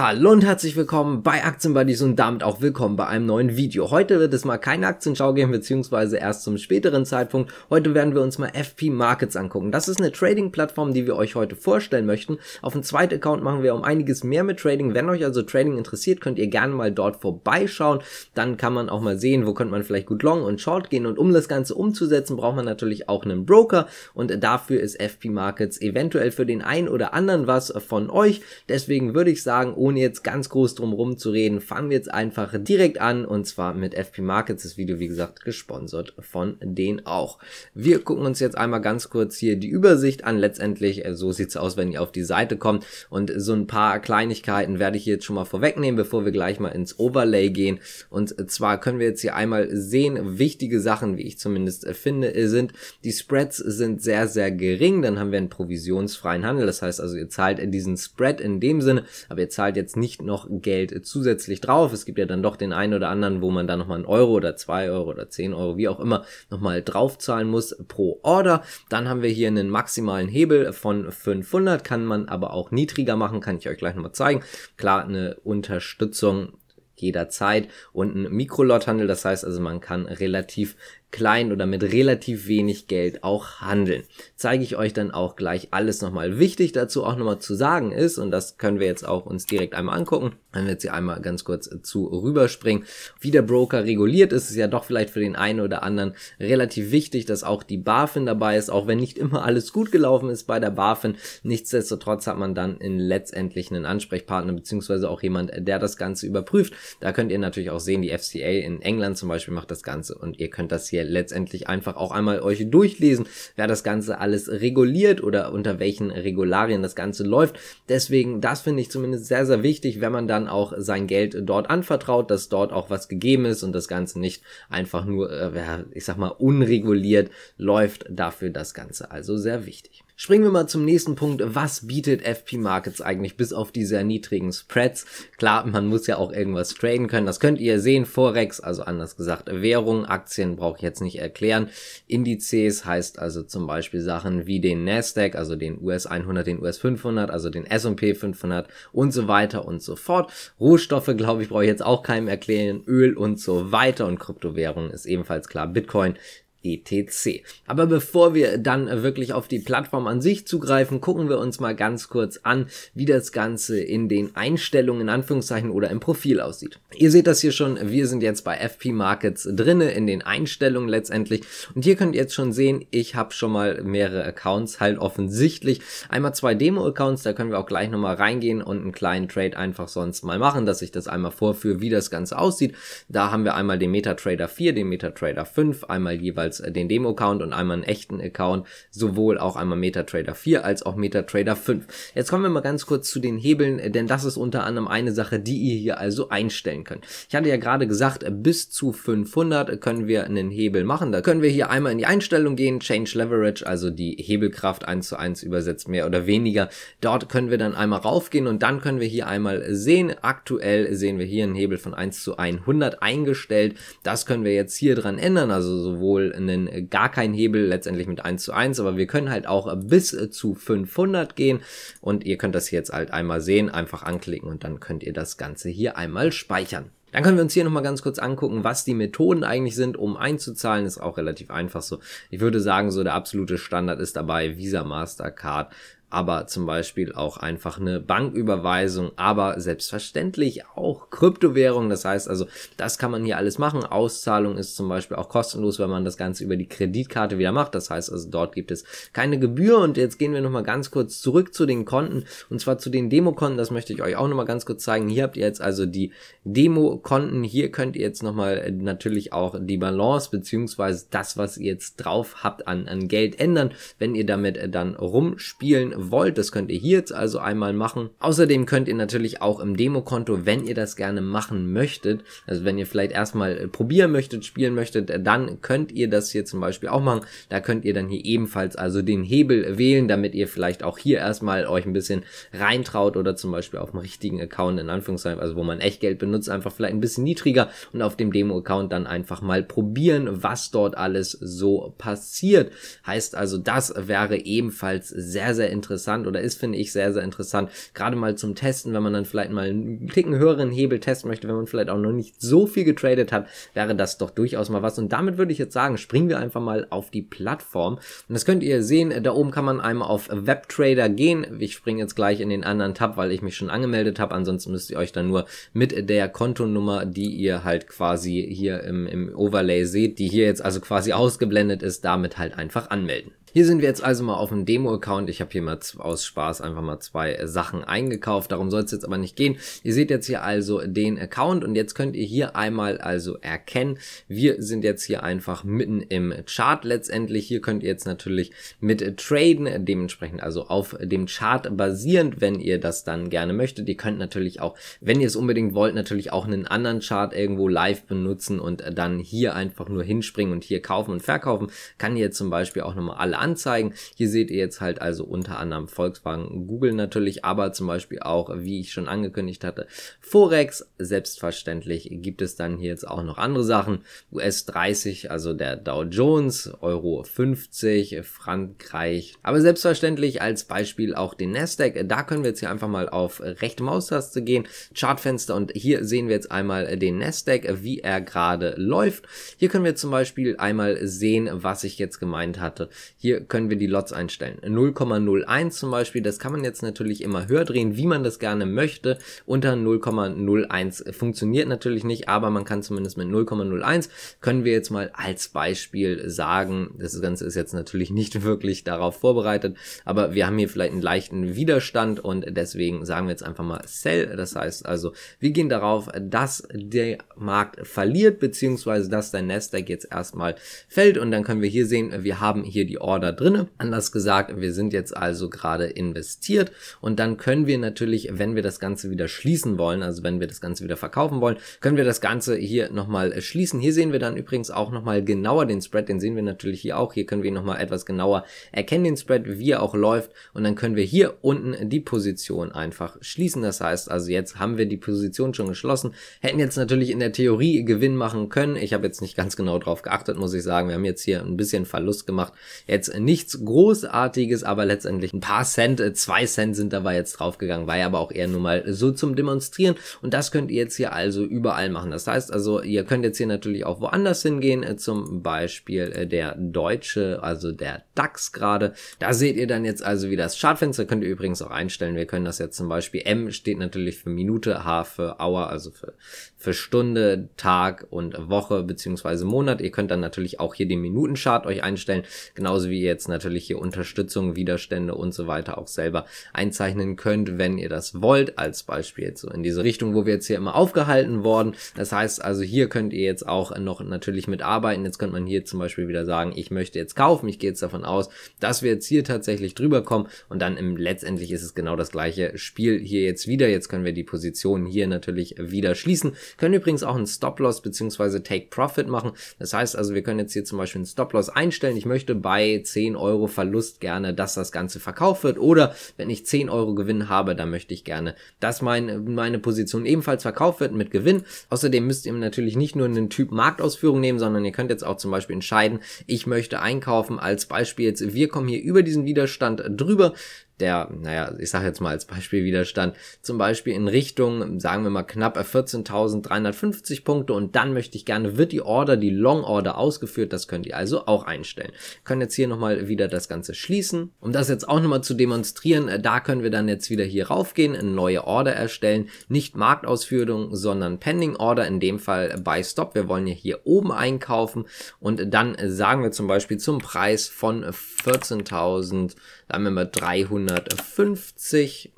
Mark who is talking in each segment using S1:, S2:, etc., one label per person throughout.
S1: Hallo und herzlich willkommen bei Aktienbuddies und damit auch willkommen bei einem neuen Video. Heute wird es mal keine Aktienschau geben, beziehungsweise erst zum späteren Zeitpunkt. Heute werden wir uns mal FP Markets angucken. Das ist eine Trading-Plattform, die wir euch heute vorstellen möchten. Auf dem zweiten Account machen wir um einiges mehr mit Trading. Wenn euch also Trading interessiert, könnt ihr gerne mal dort vorbeischauen. Dann kann man auch mal sehen, wo könnte man vielleicht gut Long und Short gehen. Und um das Ganze umzusetzen, braucht man natürlich auch einen Broker. Und dafür ist FP Markets eventuell für den einen oder anderen was von euch. Deswegen würde ich sagen, ohne ohne jetzt ganz groß drum rum zu reden, fangen wir jetzt einfach direkt an und zwar mit FP Markets. Das Video, wie gesagt, gesponsert von denen auch. Wir gucken uns jetzt einmal ganz kurz hier die Übersicht an. Letztendlich, äh, so sieht's aus, wenn ihr auf die Seite kommt und so ein paar Kleinigkeiten werde ich jetzt schon mal vorwegnehmen, bevor wir gleich mal ins Overlay gehen. Und zwar können wir jetzt hier einmal sehen, wichtige Sachen, wie ich zumindest finde, sind, die Spreads sind sehr, sehr gering. Dann haben wir einen provisionsfreien Handel. Das heißt also, ihr zahlt diesen Spread in dem Sinne, aber ihr zahlt jetzt nicht noch Geld zusätzlich drauf. Es gibt ja dann doch den einen oder anderen, wo man dann nochmal einen Euro oder zwei Euro oder zehn Euro, wie auch immer, nochmal draufzahlen muss pro Order. Dann haben wir hier einen maximalen Hebel von 500, kann man aber auch niedriger machen, kann ich euch gleich nochmal zeigen. Klar, eine Unterstützung jederzeit und ein Mikrolothandel, das heißt also man kann relativ klein oder mit relativ wenig Geld auch handeln. Zeige ich euch dann auch gleich alles nochmal. Wichtig dazu auch nochmal zu sagen ist, und das können wir jetzt auch uns direkt einmal angucken, wenn wir jetzt hier einmal ganz kurz äh, zu rüberspringen. Wie der Broker reguliert ist, ist ja doch vielleicht für den einen oder anderen relativ wichtig, dass auch die BaFin dabei ist, auch wenn nicht immer alles gut gelaufen ist bei der BaFin. Nichtsdestotrotz hat man dann in letztendlich einen Ansprechpartner beziehungsweise auch jemand, äh, der das Ganze überprüft. Da könnt ihr natürlich auch sehen, die FCA in England zum Beispiel macht das Ganze und ihr könnt das hier letztendlich einfach auch einmal euch durchlesen, wer das Ganze alles reguliert oder unter welchen Regularien das Ganze läuft. Deswegen, das finde ich zumindest sehr, sehr wichtig, wenn man dann auch sein Geld dort anvertraut, dass dort auch was gegeben ist und das Ganze nicht einfach nur, äh, ich sag mal, unreguliert läuft. Dafür das Ganze also sehr wichtig. Springen wir mal zum nächsten Punkt. Was bietet FP Markets eigentlich bis auf die sehr niedrigen Spreads? Klar, man muss ja auch irgendwas traden können. Das könnt ihr sehen. Forex, also anders gesagt, Währung, Aktien brauche ich jetzt nicht erklären. Indizes heißt also zum Beispiel Sachen wie den Nasdaq, also den US 100, den US 500, also den S&P 500 und so weiter und so fort. Rohstoffe, glaube ich, brauche ich jetzt auch keinem erklären. Öl und so weiter und Kryptowährungen ist ebenfalls klar. Bitcoin, etc. Aber bevor wir dann wirklich auf die Plattform an sich zugreifen, gucken wir uns mal ganz kurz an, wie das Ganze in den Einstellungen in Anführungszeichen oder im Profil aussieht. Ihr seht das hier schon, wir sind jetzt bei FP Markets drinne in den Einstellungen letztendlich und hier könnt ihr jetzt schon sehen, ich habe schon mal mehrere Accounts halt offensichtlich. Einmal zwei Demo-Accounts, da können wir auch gleich nochmal reingehen und einen kleinen Trade einfach sonst mal machen, dass ich das einmal vorführe, wie das Ganze aussieht. Da haben wir einmal den MetaTrader 4, den MetaTrader 5, einmal jeweils als äh, den Demo-Account und einmal einen echten Account, sowohl auch einmal MetaTrader 4 als auch MetaTrader 5. Jetzt kommen wir mal ganz kurz zu den Hebeln, äh, denn das ist unter anderem eine Sache, die ihr hier also einstellen könnt. Ich hatte ja gerade gesagt, äh, bis zu 500 können wir einen Hebel machen. Da können wir hier einmal in die Einstellung gehen, Change Leverage, also die Hebelkraft 1 zu 1 übersetzt, mehr oder weniger. Dort können wir dann einmal raufgehen und dann können wir hier einmal sehen, aktuell sehen wir hier einen Hebel von 1 zu 100 eingestellt. Das können wir jetzt hier dran ändern, also sowohl einen, äh, gar keinen Hebel, letztendlich mit 1 zu 1, aber wir können halt auch äh, bis äh, zu 500 gehen und ihr könnt das jetzt halt einmal sehen, einfach anklicken und dann könnt ihr das Ganze hier einmal speichern. Dann können wir uns hier nochmal ganz kurz angucken, was die Methoden eigentlich sind, um einzuzahlen. Ist auch relativ einfach so. Ich würde sagen, so der absolute Standard ist dabei Visa, Mastercard, aber zum Beispiel auch einfach eine Banküberweisung, aber selbstverständlich auch Kryptowährung. Das heißt also, das kann man hier alles machen. Auszahlung ist zum Beispiel auch kostenlos, wenn man das Ganze über die Kreditkarte wieder macht. Das heißt also, dort gibt es keine Gebühr. Und jetzt gehen wir nochmal ganz kurz zurück zu den Konten und zwar zu den Demokonten. Das möchte ich euch auch nochmal ganz kurz zeigen. Hier habt ihr jetzt also die Demokonten. Hier könnt ihr jetzt nochmal äh, natürlich auch die Balance beziehungsweise das, was ihr jetzt drauf habt an, an Geld ändern, wenn ihr damit äh, dann rumspielen wollt. Das könnt ihr hier jetzt also einmal machen. Außerdem könnt ihr natürlich auch im Demokonto, wenn ihr das gerne machen möchtet, also wenn ihr vielleicht erstmal äh, probieren möchtet, spielen möchtet, äh, dann könnt ihr das hier zum Beispiel auch machen. Da könnt ihr dann hier ebenfalls also den Hebel wählen, damit ihr vielleicht auch hier erstmal euch ein bisschen reintraut oder zum Beispiel auf dem richtigen Account in Anführungszeichen, also wo man echt Geld benutzt, einfach vielleicht ein bisschen niedriger und auf dem Demo-Account dann einfach mal probieren, was dort alles so passiert. Heißt also, das wäre ebenfalls sehr, sehr interessant interessant oder ist, finde ich, sehr, sehr interessant. Gerade mal zum Testen, wenn man dann vielleicht mal einen Ticken höheren Hebel testen möchte, wenn man vielleicht auch noch nicht so viel getradet hat, wäre das doch durchaus mal was. Und damit würde ich jetzt sagen, springen wir einfach mal auf die Plattform. Und das könnt ihr sehen, da oben kann man einmal auf WebTrader gehen. Ich springe jetzt gleich in den anderen Tab, weil ich mich schon angemeldet habe. Ansonsten müsst ihr euch dann nur mit der Kontonummer, die ihr halt quasi hier im, im Overlay seht, die hier jetzt also quasi ausgeblendet ist, damit halt einfach anmelden. Hier sind wir jetzt also mal auf dem Demo-Account. Ich habe hier mal aus Spaß einfach mal zwei äh, Sachen eingekauft. Darum soll es jetzt aber nicht gehen. Ihr seht jetzt hier also den Account und jetzt könnt ihr hier einmal also erkennen. Wir sind jetzt hier einfach mitten im Chart letztendlich. Hier könnt ihr jetzt natürlich mit traden, dementsprechend also auf dem Chart basierend, wenn ihr das dann gerne möchtet. Ihr könnt natürlich auch, wenn ihr es unbedingt wollt, natürlich auch einen anderen Chart irgendwo live benutzen und dann hier einfach nur hinspringen und hier kaufen und verkaufen. Kann hier zum Beispiel auch nochmal alle anzeigen. Hier seht ihr jetzt halt also unter anderem Volkswagen, Google natürlich, aber zum Beispiel auch, wie ich schon angekündigt hatte, Forex. Selbstverständlich gibt es dann hier jetzt auch noch andere Sachen. US 30, also der Dow Jones, Euro 50, Frankreich. Aber selbstverständlich als Beispiel auch den Nasdaq. Da können wir jetzt hier einfach mal auf rechte Maustaste gehen, Chartfenster und hier sehen wir jetzt einmal den Nasdaq, wie er gerade läuft. Hier können wir zum Beispiel einmal sehen, was ich jetzt gemeint hatte. Hier hier können wir die Lots einstellen. 0,01 zum Beispiel, das kann man jetzt natürlich immer höher drehen, wie man das gerne möchte. Unter 0,01 funktioniert natürlich nicht, aber man kann zumindest mit 0,01 können wir jetzt mal als Beispiel sagen, das Ganze ist jetzt natürlich nicht wirklich darauf vorbereitet, aber wir haben hier vielleicht einen leichten Widerstand und deswegen sagen wir jetzt einfach mal Sell. Das heißt also, wir gehen darauf, dass der Markt verliert, beziehungsweise dass der Nasdaq jetzt erstmal fällt und dann können wir hier sehen, wir haben hier die Order da drin. Anders gesagt, wir sind jetzt also gerade investiert und dann können wir natürlich, wenn wir das Ganze wieder schließen wollen, also wenn wir das Ganze wieder verkaufen wollen, können wir das Ganze hier nochmal äh, schließen. Hier sehen wir dann übrigens auch nochmal genauer den Spread, den sehen wir natürlich hier auch. Hier können wir nochmal etwas genauer erkennen, den Spread, wie er auch läuft und dann können wir hier unten die Position einfach schließen. Das heißt also, jetzt haben wir die Position schon geschlossen, hätten jetzt natürlich in der Theorie Gewinn machen können. Ich habe jetzt nicht ganz genau drauf geachtet, muss ich sagen. Wir haben jetzt hier ein bisschen Verlust gemacht. Jetzt jetzt nichts Großartiges, aber letztendlich ein paar Cent, äh, zwei Cent sind dabei jetzt draufgegangen, war ja aber auch eher nur mal so zum Demonstrieren und das könnt ihr jetzt hier also überall machen. Das heißt also, ihr könnt jetzt hier natürlich auch woanders hingehen, äh, zum Beispiel äh, der deutsche, also der DAX gerade. Da seht ihr dann jetzt also wieder das Chartfenster, könnt ihr übrigens auch einstellen. Wir können das jetzt zum Beispiel, M steht natürlich für Minute, H für Hour, also für, für Stunde, Tag und Woche beziehungsweise Monat. Ihr könnt dann natürlich auch hier den Minutenchart euch einstellen, genauso wie ihr jetzt natürlich hier Unterstützung, Widerstände und so weiter auch selber einzeichnen könnt, wenn ihr das wollt, als Beispiel jetzt so in diese Richtung, wo wir jetzt hier immer aufgehalten worden. Das heißt also, hier könnt ihr jetzt auch noch natürlich mitarbeiten. Jetzt könnte man hier zum Beispiel wieder sagen, ich möchte jetzt kaufen. Ich gehe jetzt davon aus, dass wir jetzt hier tatsächlich drüber kommen und dann im, letztendlich ist es genau das gleiche Spiel hier jetzt wieder. Jetzt können wir die Position hier natürlich wieder schließen. Können übrigens auch einen Stop-Loss bzw. Take-Profit machen. Das heißt also, wir können jetzt hier zum Beispiel einen Stop-Loss einstellen. Ich möchte bei 10 Euro Verlust gerne, dass das Ganze verkauft wird. Oder wenn ich 10 Euro Gewinn habe, dann möchte ich gerne, dass meine, meine Position ebenfalls verkauft wird mit Gewinn. Außerdem müsst ihr natürlich nicht nur einen Typ Marktausführung nehmen, sondern ihr könnt jetzt auch zum Beispiel entscheiden, ich möchte einkaufen. Als Beispiel jetzt, wir kommen hier über diesen Widerstand drüber der, naja, ich sage jetzt mal als Beispiel Widerstand, zum Beispiel in Richtung, sagen wir mal, knapp 14.350 Punkte und dann möchte ich gerne, wird die Order, die Long Order ausgeführt, das könnt ihr also auch einstellen. Wir können jetzt hier nochmal wieder das Ganze schließen. Um das jetzt auch nochmal zu demonstrieren, äh, da können wir dann jetzt wieder hier raufgehen, eine neue Order erstellen, nicht Marktausführung, sondern Pending Order, in dem Fall bei Stop. Wir wollen ja hier oben einkaufen und dann äh, sagen wir zum Beispiel zum Preis von 14.000, sagen wir mal 300 250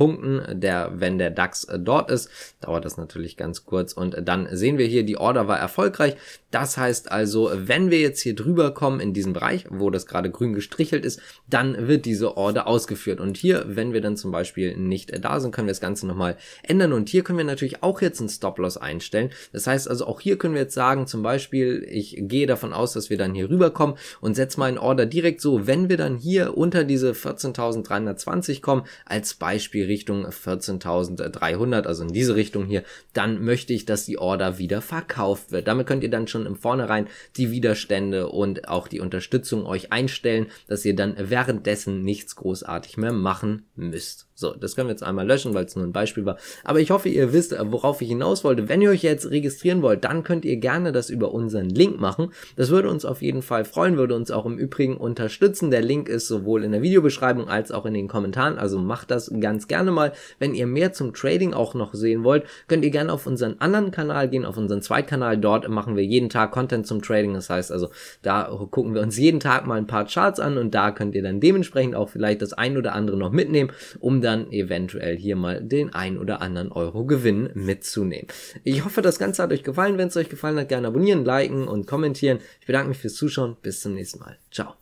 S1: Punkten, der, wenn der DAX äh, dort ist. Dauert das natürlich ganz kurz und dann sehen wir hier, die Order war erfolgreich. Das heißt also, wenn wir jetzt hier drüber kommen in diesem Bereich, wo das gerade grün gestrichelt ist, dann wird diese Order ausgeführt. Und hier, wenn wir dann zum Beispiel nicht da sind, können wir das Ganze nochmal ändern. Und hier können wir natürlich auch jetzt einen Stop-Loss einstellen. Das heißt also, auch hier können wir jetzt sagen, zum Beispiel, ich gehe davon aus, dass wir dann hier rüberkommen und setze meinen Order direkt so, wenn wir dann hier unter diese 14.320 kommen, als Beispiel Richtung 14.300, also in diese Richtung hier, dann möchte ich, dass die Order wieder verkauft wird. Damit könnt ihr dann schon im Vornherein die Widerstände und auch die Unterstützung euch einstellen, dass ihr dann währenddessen nichts großartig mehr machen müsst. So, das können wir jetzt einmal löschen, weil es nur ein Beispiel war. Aber ich hoffe, ihr wisst, worauf ich hinaus wollte. Wenn ihr euch jetzt registrieren wollt, dann könnt ihr gerne das über unseren Link machen. Das würde uns auf jeden Fall freuen, würde uns auch im Übrigen unterstützen. Der Link ist sowohl in der Videobeschreibung als auch in den Kommentaren. Also macht das ganz gerne mal. Wenn ihr mehr zum Trading auch noch sehen wollt, könnt ihr gerne auf unseren anderen Kanal gehen, auf unseren Zweitkanal. Dort machen wir jeden Tag Content zum Trading. Das heißt also, da gucken wir uns jeden Tag mal ein paar Charts an und da könnt ihr dann dementsprechend auch vielleicht das ein oder andere noch mitnehmen, um dann dann eventuell hier mal den ein oder anderen Euro Gewinn mitzunehmen. Ich hoffe, das Ganze hat euch gefallen. Wenn es euch gefallen hat, gerne abonnieren, liken und kommentieren. Ich bedanke mich fürs Zuschauen. Bis zum nächsten Mal. Ciao.